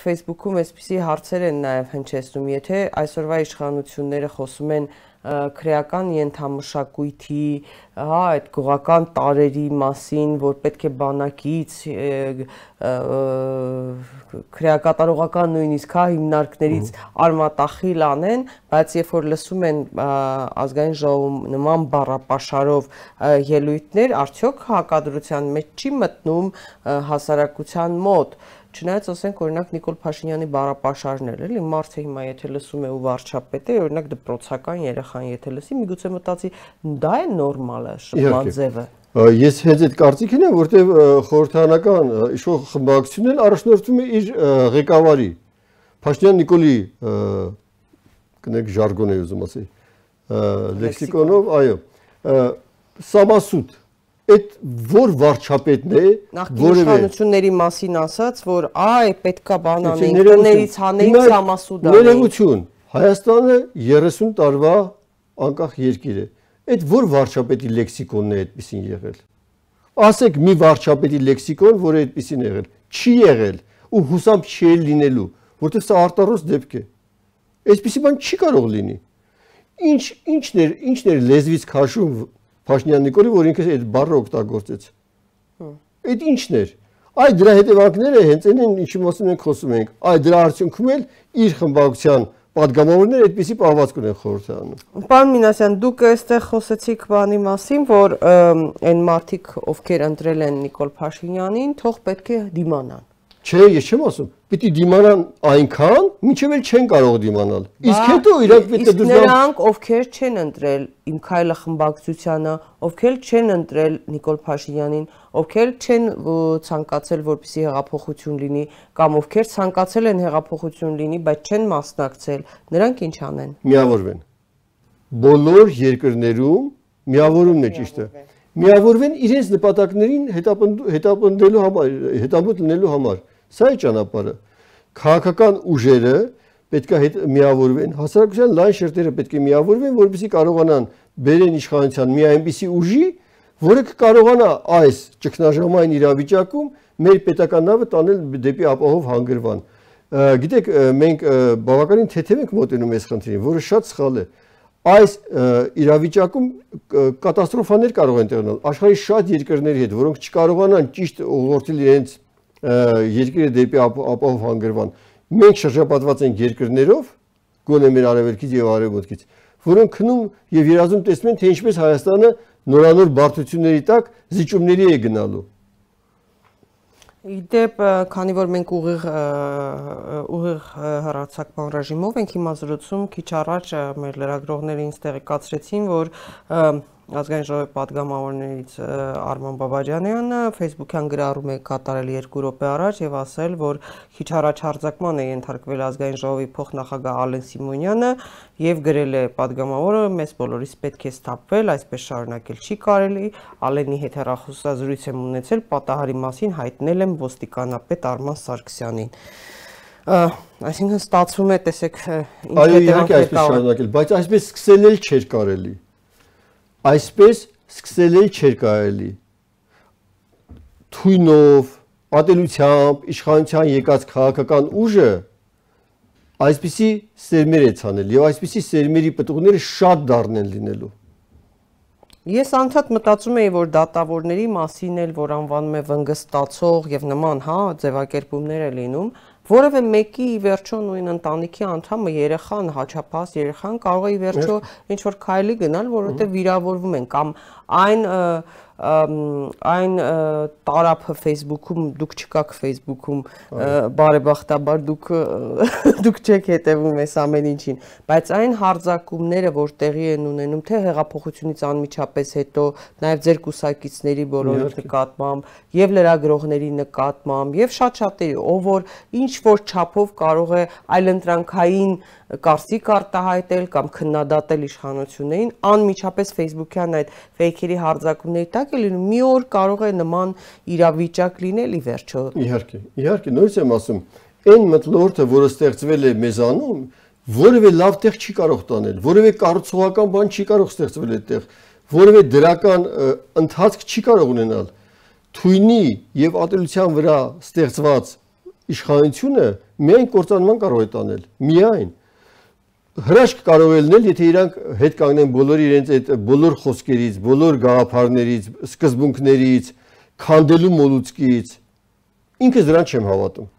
Facebook-ում այսպիսի հարցեր են նաև հնչեցնում, եթե այսօրվա իշխանությունները խոսում են քրեական ենթամշակույթի, հա, այդ գողական տարերի մասին, որ պետք է բանակից քրեակատարողական նույնիսկ հա հիմնարկներից արմատախիլ անեն, բայց երբ որ լսում են ազգային ժողովում նման բառապաշարով ելույթներ, արդյոք հակադրության մեջ չի մտնում հասարակության մոտ, ա, Չնայած ասենք օրինակ Նիկոլ Փաշինյանի բառապաշարն էր, էլի մարդը հիմա եթե լսում է ու վարչապետ է, օրինակ դպրոցական երեխան եթե լսի, միգուցե մտածի, դա է նորմալը շփման ձևը։ Ես հենց այդ կարծիքին եմ, որտեղ խորհրդանական իշխող խմբակցությունն էլ առաջնորդվում է իր ղեկավարի Փաշինյան Նիկոլի կնեք ժարգոն է ուզում ասել, լեքսիկոնով, այո, սամասուտ այդ որ վարչապետն է, որևէ իշխանությունների մասին ասած, որ այ պետքա բան անենք, տներից հանենք համասուդ անենք։ Ներողություն, Հայաստանը 30 տարվա անկախ երկիր է։ Այդ որ վարչապետի լեքսիկոնն է այդպեսին եղել։ Ասեք մի վարչապետի լեքսիկոն, որը այդպեսին եղել։ Չի եղել ու հուսամբ չի լինելու, որտեղ սա արտարոս դեպք է։ Այսպիսի բան չի կարող լինի։ Ինչ ինչներ, ինչներ լեզվից քաշում Փաշինյան Նիկոլի, որ ինքը այդ բառը օգտագործեց։ հա։ Այդ ինչն էր։ Այդ դրա հետևանքները հենց այն են, ինչի մասին մենք խոսում ենք։ Այդ դրա արդյունքում էլ իր խմբակցության падգամավորները այդպիսի պահվածք ունեն խորհրդարանում։ Պարոն Մինասյան, դուք այստեղ խոսեցիք բանի մասին, որ այն մարդիկ, ովքեր ընտրել են Նիկոլ Փաշինյանին, թող պետք է դիմանան Չէ, ես չեմ ասում, պիտի դիմանան այնքան, ինչև էլ չեն կարող դիմանալ։ Իսկ հետո իրանք պետք է դուրս նրանք, ովքեր չեն ընտրել իմ քայլը խմբակցությանը, ովքեր չեն ընտրել Նիկոլ Փաշինյանին, ովքեր չեն ցանկացել, որպեսի հեղափոխություն լինի, կամ ովքեր ցանկացել են հեղափոխություն լինի, բայց չեն մասնակցել, նրանք ինչ անեն։ Միավորվեն։ Բոլոր երկրներում միավորումն է ճիշտը։ Միավորվեն իրենց նպատակներին հետապնդելու համար, հետամուտ լինելու համար։ Սա է ճանապարհը։ Քաղաքական ուժերը պետք է հետ միավորվեն, հասարակության լայն շերտերը պետք է միավորվեն, որպեսզի կարողանան բերեն իշխանության մի այնպիսի ուժի, որը կկարողանա այս ճգնաժամային իրավիճակում մեր պետական նավը տանել դեպի ապահով հանգրվան։ Գիտեք, մենք բավականին թեթև ենք մոտենում այս խնդրին, որը շատ սխալ է։ Այս իրավիճակում կատաստրոֆաներ կարող են տեղանալ աշխարհի շատ երկրների հետ, որոնք չկարողանան ճիշտ ուղղորդել իրենց երկիրը դեպի ապահով հանգրվան։ Մենք շրջապատված ենք երկրներով, գոնե մեր արևելքից եւ արևմուտքից, որոնք քնում եւ երազում տեսնում են, թե ինչպես Հայաստանը նորանոր բարդությունների տակ զիջումների է գնալու։ Իդեպ, քանի որ մենք ուղիղ ուղիղ հեռարձակման ռեժիմով ենք հիմա զրուցում, քիչ առաջ մեր լրագրողները ինձ տեղեկացրեցին, որ և, ազգային ժողովի падգամավորներից Արման Բաբաջանյանը Facebook-յան գրառում է կատարել 2 րոպե առաջ եւ ասել, որ քիչ առաջ հարձակման է ենթարկվել ազգային ժողովի փոխնախագահ Ալեն Սիմոնյանը եւ գրել է падգամավորը մեզ բոլորիս պետք է ստապվել, այսպես շարունակել չի կարելի։ Ալենի հետ հեռախոսազրույց եմ ունեցել, պատահարի մասին հայտնել եմ ոստիկանապետ Արման Սարգսյանին այսինքն ստացվում է, տեսեք, ինչ հետևանք է տալու։ Այո, իհարկե այսպես շարունակել, բայց այսպես սկսել էլ չէր կարելի։ Այսպես սկսել է չէր կարելի։ Թույնով, ատելությամբ, իշխանության եկած քաղաքական ուժը այսպիսի սերմեր է ցանել եւ այսպիսի սերմերի պատուղները շատ դառն են լինելու։ Ես անդադ մտածում էի, որ դատավորների մասին էլ, որ անվանում է վնգստացող եւ նման, հա, ձևակերպումներ է լինում, որևէ մեկի ի վերջո նույն ընտանիքի անդամը երեխան, հաճապաս երեխան կարող է ի վերջո ինչ որ քայլի գնալ, որովհետև վիրավորվում են կամ այն և, այն տարափը Facebook-ում դուք չկաք Facebook-ում բարեբախտաբար դուք դուք չեք հետևում այս ամեն ինչին բայց այն հարձակումները որ տեղի են ունենում թե հեղափոխությունից անմիջապես հետո նաև ձեր կուսակիցների բոլորի նկատմամբ եւ լրագրողների նկատմամբ եւ շատ-շատերի ով որ ինչ որ չափով կարող է այլընտրանքային կարծիք արտահայտել կամ քննադատել իշխանություններին անմիջապես Facebook-յան այդ ֆեյքերի հարձակումների տակ վիճակ է լինում, մի օր կարող է նման իրավիճակ լինել ի վերջո։ Իհարկե, իհարկե, նորից եմ ասում, այն մթնոլորտը, որը ստեղծվել է մեզանում, որևէ լավ տեղ չի կարող տանել, որևէ կառուցողական բան չի կարող ստեղծվել այդտեղ, որևէ դրական ընթացք չի կարող ունենալ։ Թույնի եւ ատելության վրա ստեղծված իշխանությունը միայն կործանման կարող է տանել, միայն հրաշք կարող է լինել, եթե իրանք հետ կանգնեն բոլոր իրենց այդ բոլոր խոսքերից, բոլոր գաղափարներից, սկզբունքներից, քանդելու մոլուցկից։ Ինքս դրան չեմ հավատում։